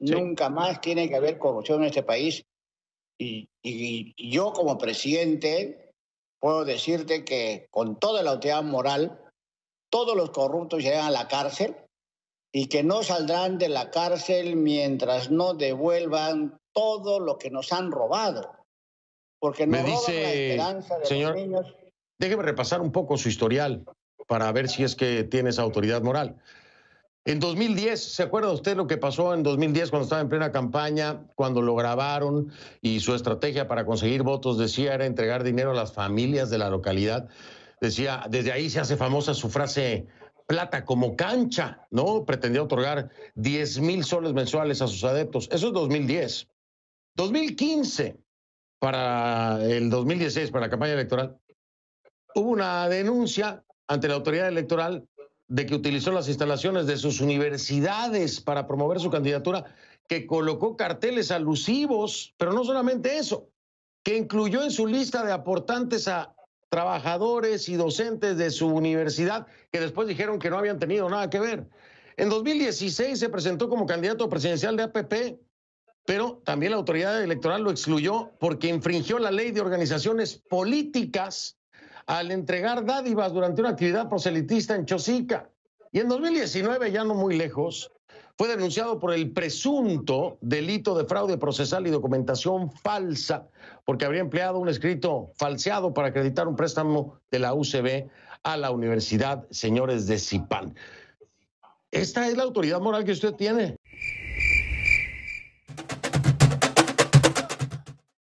Nunca más tiene que haber corrupción en este país. Y, yo como presidente puedo decirte que con toda la autoridad moral, todos los corruptos llegan a la cárcel y que no saldrán de la cárcel mientras no devuelvan todo lo que nos han robado. Porque no Me dice, señor, niños. Déjeme repasar un poco su historial para ver si es que tiene esa autoridad moral. En 2010, ¿se acuerda usted lo que pasó en 2010 cuando estaba en plena campaña, cuando lo grabaron y su estrategia para conseguir votos decía era entregar dinero a las familias de la localidad? Decía, desde ahí se hace famosa su frase plata como cancha, ¿no? Pretendía otorgar 10 mil soles mensuales a sus adeptos. Eso es 2010. 2015, para el 2016, para la campaña electoral, hubo una denuncia ante la autoridad electoral de que utilizó las instalaciones de sus universidades para promover su candidatura, que colocó carteles alusivos, pero no solamente eso, que incluyó en su lista de aportantes a trabajadores y docentes de su universidad que después dijeron que no habían tenido nada que ver. En 2016 se presentó como candidato presidencial de APP, pero también la autoridad electoral lo excluyó porque infringió la ley de organizaciones políticas al entregar dádivas durante una actividad proselitista en Chosica. Y en 2019, ya no muy lejos, fue denunciado por el presunto delito de fraude procesal y documentación falsa, porque habría empleado un escrito falseado para acreditar un préstamo de la UCB a la Universidad Señores de Cipán. Esta es la autoridad moral que usted tiene.